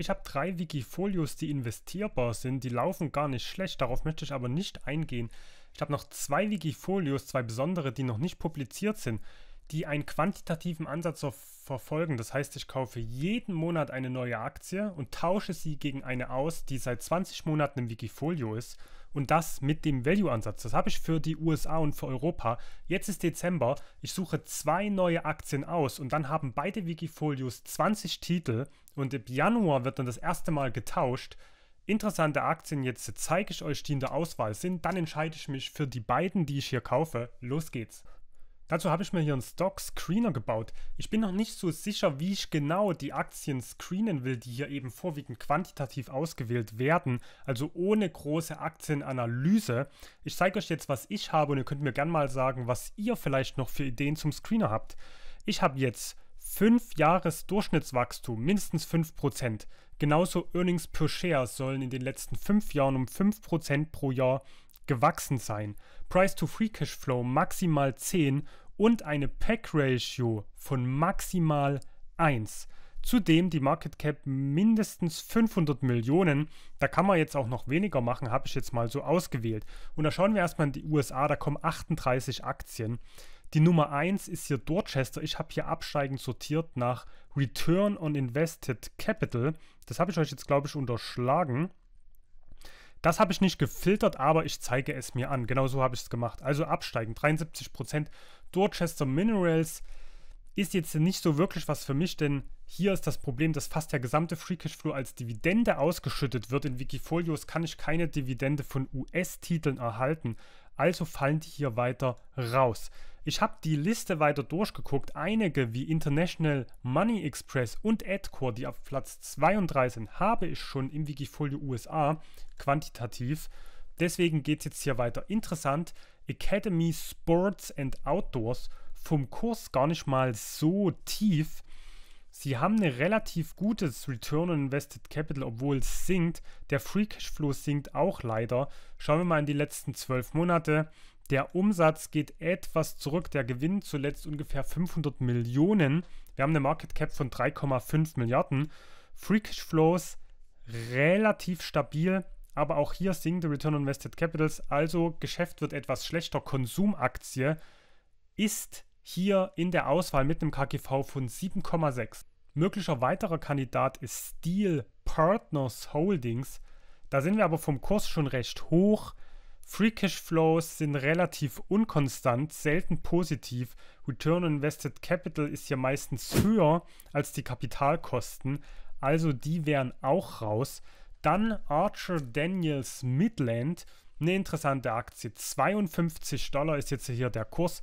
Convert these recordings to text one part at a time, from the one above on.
Ich habe drei Wikifolios, die investierbar sind. Die laufen gar nicht schlecht, darauf möchte ich aber nicht eingehen. Ich habe noch zwei Wikifolios, zwei besondere, die noch nicht publiziert sind die einen quantitativen Ansatz verfolgen. Das heißt, ich kaufe jeden Monat eine neue Aktie und tausche sie gegen eine aus, die seit 20 Monaten im Wikifolio ist. Und das mit dem Value-Ansatz. Das habe ich für die USA und für Europa. Jetzt ist Dezember. Ich suche zwei neue Aktien aus und dann haben beide Wikifolios 20 Titel und im Januar wird dann das erste Mal getauscht. Interessante Aktien, jetzt zeige ich euch, die in der Auswahl sind. Dann entscheide ich mich für die beiden, die ich hier kaufe. Los geht's. Dazu habe ich mir hier einen Stock-Screener gebaut. Ich bin noch nicht so sicher, wie ich genau die Aktien screenen will, die hier eben vorwiegend quantitativ ausgewählt werden, also ohne große Aktienanalyse. Ich zeige euch jetzt, was ich habe und ihr könnt mir gerne mal sagen, was ihr vielleicht noch für Ideen zum Screener habt. Ich habe jetzt 5 Jahres Durchschnittswachstum, mindestens 5%. Genauso Earnings per Share sollen in den letzten 5 Jahren um 5% pro Jahr gewachsen sein, Price to Free Cash Flow maximal 10 und eine Pack Ratio von maximal 1. Zudem die Market Cap mindestens 500 Millionen. Da kann man jetzt auch noch weniger machen, habe ich jetzt mal so ausgewählt. Und da schauen wir erstmal in die USA, da kommen 38 Aktien. Die Nummer 1 ist hier Dorchester. Ich habe hier absteigend sortiert nach Return on Invested Capital. Das habe ich euch jetzt, glaube ich, unterschlagen. Das habe ich nicht gefiltert, aber ich zeige es mir an. Genau so habe ich es gemacht. Also absteigen, 73%. Dorchester Minerals ist jetzt nicht so wirklich was für mich, denn hier ist das Problem, dass fast der gesamte Free Cash Flow als Dividende ausgeschüttet wird. In Wikifolios kann ich keine Dividende von US-Titeln erhalten. Also fallen die hier weiter raus. Ich habe die Liste weiter durchgeguckt. Einige wie International Money Express und Adcore, die auf Platz 32 sind, habe ich schon im Wikifolio USA quantitativ. Deswegen geht es jetzt hier weiter. Interessant, Academy Sports and Outdoors vom Kurs gar nicht mal so tief. Sie haben ein relativ gutes Return on Invested Capital, obwohl es sinkt. Der Free Cash Flow sinkt auch leider. Schauen wir mal in die letzten zwölf Monate. Der Umsatz geht etwas zurück. Der Gewinn zuletzt ungefähr 500 Millionen. Wir haben eine Market Cap von 3,5 Milliarden. Free Cash Flows relativ stabil, aber auch hier sinkt der Return on Invested Capitals. Also Geschäft wird etwas schlechter. Konsumaktie ist hier in der Auswahl mit einem KGV von 7,6. Möglicher weiterer Kandidat ist Steel Partners Holdings. Da sind wir aber vom Kurs schon recht hoch. Free Cash Flows sind relativ unkonstant, selten positiv. Return on Invested Capital ist hier meistens höher als die Kapitalkosten. Also die wären auch raus. Dann Archer Daniels Midland, eine interessante Aktie. 52 Dollar ist jetzt hier der Kurs.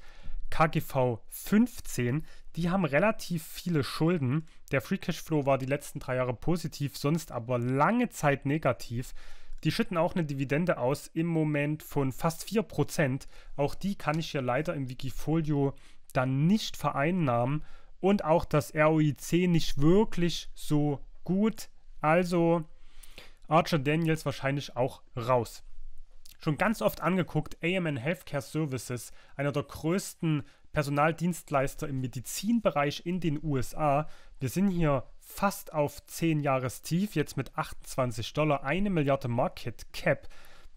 KGV 15, die haben relativ viele Schulden. Der Free Cash Flow war die letzten drei Jahre positiv, sonst aber lange Zeit negativ. Die schütten auch eine Dividende aus, im Moment von fast 4%. Auch die kann ich hier leider im Wikifolio dann nicht vereinnahmen. Und auch das ROIC nicht wirklich so gut. Also Archer Daniels wahrscheinlich auch raus schon ganz oft angeguckt, AMN Healthcare Services, einer der größten Personaldienstleister im Medizinbereich in den USA. Wir sind hier fast auf 10 Jahres Tief, jetzt mit 28 Dollar, eine Milliarde Market Cap.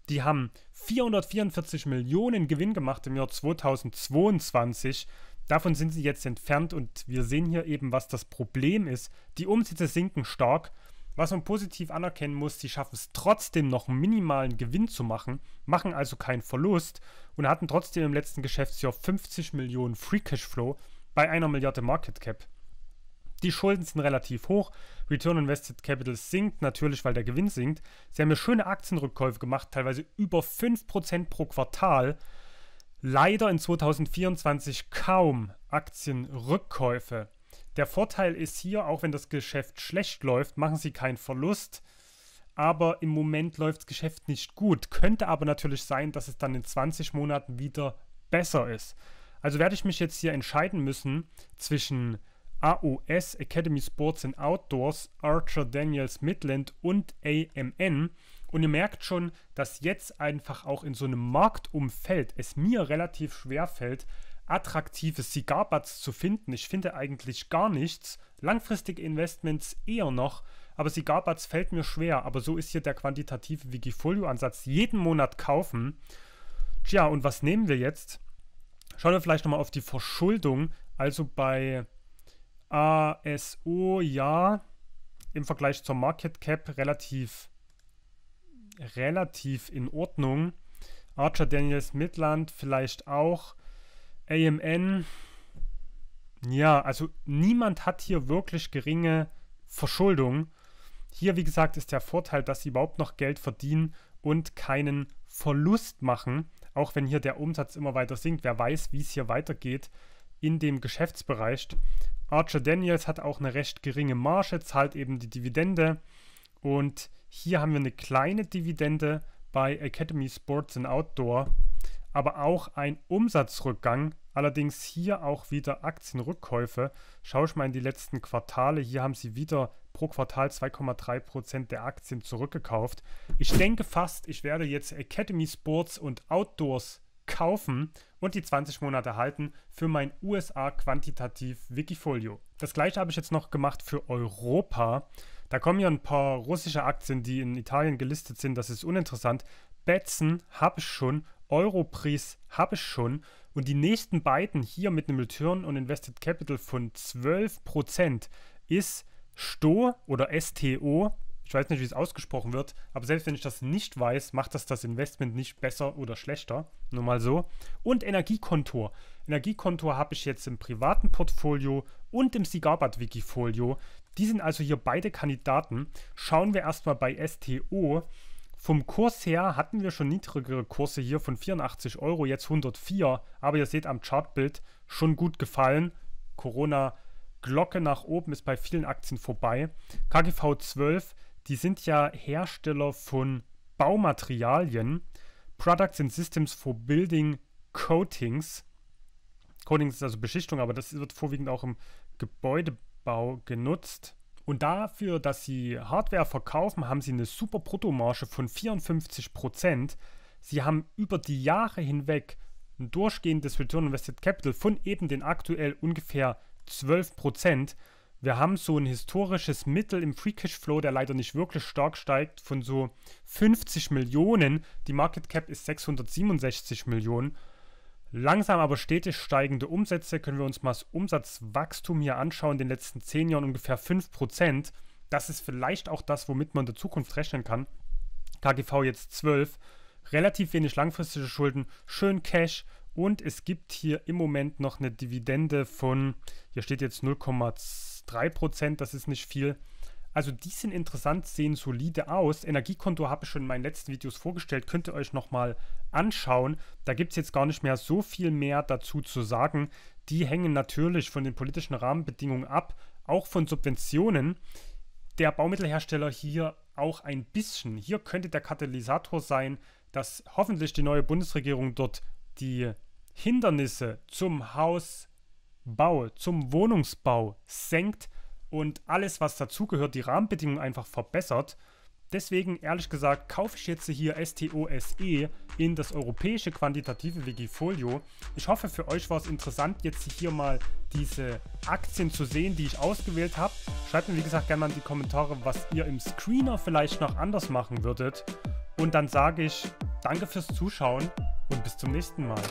Die haben 444 Millionen Gewinn gemacht im Jahr 2022. Davon sind sie jetzt entfernt und wir sehen hier eben, was das Problem ist. Die Umsätze sinken stark was man positiv anerkennen muss, sie schaffen es trotzdem noch einen minimalen Gewinn zu machen, machen also keinen Verlust und hatten trotzdem im letzten Geschäftsjahr 50 Millionen Free Cashflow bei einer Milliarde Market Cap. Die Schulden sind relativ hoch, Return Invested Capital sinkt natürlich, weil der Gewinn sinkt. Sie haben ja schöne Aktienrückkäufe gemacht, teilweise über 5% pro Quartal. Leider in 2024 kaum Aktienrückkäufe. Der Vorteil ist hier, auch wenn das Geschäft schlecht läuft, machen sie keinen Verlust. Aber im Moment läuft das Geschäft nicht gut. Könnte aber natürlich sein, dass es dann in 20 Monaten wieder besser ist. Also werde ich mich jetzt hier entscheiden müssen zwischen AOS, Academy Sports and Outdoors, Archer Daniels Midland und AMN. Und ihr merkt schon, dass jetzt einfach auch in so einem Marktumfeld es mir relativ schwer fällt, attraktive cigar zu finden. Ich finde eigentlich gar nichts. Langfristige Investments eher noch, aber cigar fällt mir schwer. Aber so ist hier der quantitative Wikifolio-Ansatz. Jeden Monat kaufen. Tja, und was nehmen wir jetzt? Schauen wir vielleicht nochmal auf die Verschuldung. Also bei ASO, ja, im Vergleich zur Market Cap relativ, relativ in Ordnung. Archer Daniels Midland vielleicht auch. AMN, ja, also niemand hat hier wirklich geringe Verschuldung. Hier, wie gesagt, ist der Vorteil, dass sie überhaupt noch Geld verdienen und keinen Verlust machen, auch wenn hier der Umsatz immer weiter sinkt. Wer weiß, wie es hier weitergeht in dem Geschäftsbereich. Archer Daniels hat auch eine recht geringe Marge, zahlt eben die Dividende. Und hier haben wir eine kleine Dividende bei Academy Sports and Outdoor, aber auch ein Umsatzrückgang Allerdings hier auch wieder Aktienrückkäufe. Schaue ich mal in die letzten Quartale. Hier haben sie wieder pro Quartal 2,3% der Aktien zurückgekauft. Ich denke fast, ich werde jetzt Academy Sports und Outdoors kaufen und die 20 Monate halten für mein USA Quantitativ Wikifolio. Das gleiche habe ich jetzt noch gemacht für Europa. Da kommen ja ein paar russische Aktien, die in Italien gelistet sind. Das ist uninteressant. Betzen habe ich schon. Europris habe ich schon. Und die nächsten beiden hier mit einem Return on Invested Capital von 12% ist STO oder STO. Ich weiß nicht, wie es ausgesprochen wird, aber selbst wenn ich das nicht weiß, macht das das Investment nicht besser oder schlechter. Nur mal so. Und Energiekontor. Energiekontor habe ich jetzt im privaten Portfolio und im Cigarbad-Wikifolio. Die sind also hier beide Kandidaten. Schauen wir erstmal bei STO. Vom Kurs her hatten wir schon niedrigere Kurse hier von 84 Euro, jetzt 104. Aber ihr seht am Chartbild schon gut gefallen. Corona-Glocke nach oben ist bei vielen Aktien vorbei. KGV 12, die sind ja Hersteller von Baumaterialien. Products and Systems for Building Coatings. Coatings ist also Beschichtung, aber das wird vorwiegend auch im Gebäudebau genutzt. Und dafür, dass sie Hardware verkaufen, haben sie eine super Bruttomarge von 54%. Sie haben über die Jahre hinweg ein durchgehendes Return Invested Capital von eben den aktuell ungefähr 12%. Wir haben so ein historisches Mittel im Free Cash Flow, der leider nicht wirklich stark steigt, von so 50 Millionen. Die Market Cap ist 667 Millionen. Langsam aber stetig steigende Umsätze, können wir uns mal das Umsatzwachstum hier anschauen, in den letzten 10 Jahren ungefähr 5%. Das ist vielleicht auch das, womit man in der Zukunft rechnen kann. KGV jetzt 12, relativ wenig langfristige Schulden, schön Cash und es gibt hier im Moment noch eine Dividende von, hier steht jetzt 0,3%, das ist nicht viel. Also die sind interessant, sehen solide aus. Energiekonto habe ich schon in meinen letzten Videos vorgestellt, könnt ihr euch nochmal anschauen. Da gibt es jetzt gar nicht mehr so viel mehr dazu zu sagen. Die hängen natürlich von den politischen Rahmenbedingungen ab, auch von Subventionen. Der Baumittelhersteller hier auch ein bisschen. Hier könnte der Katalysator sein, dass hoffentlich die neue Bundesregierung dort die Hindernisse zum Hausbau, zum Wohnungsbau senkt und alles, was dazugehört, die Rahmenbedingungen einfach verbessert. Deswegen, ehrlich gesagt, kaufe ich jetzt hier STOSE in das europäische quantitative Wikifolio. Ich hoffe, für euch war es interessant, jetzt hier mal diese Aktien zu sehen, die ich ausgewählt habe. Schreibt mir, wie gesagt, gerne mal in die Kommentare, was ihr im Screener vielleicht noch anders machen würdet. Und dann sage ich, danke fürs Zuschauen und bis zum nächsten Mal.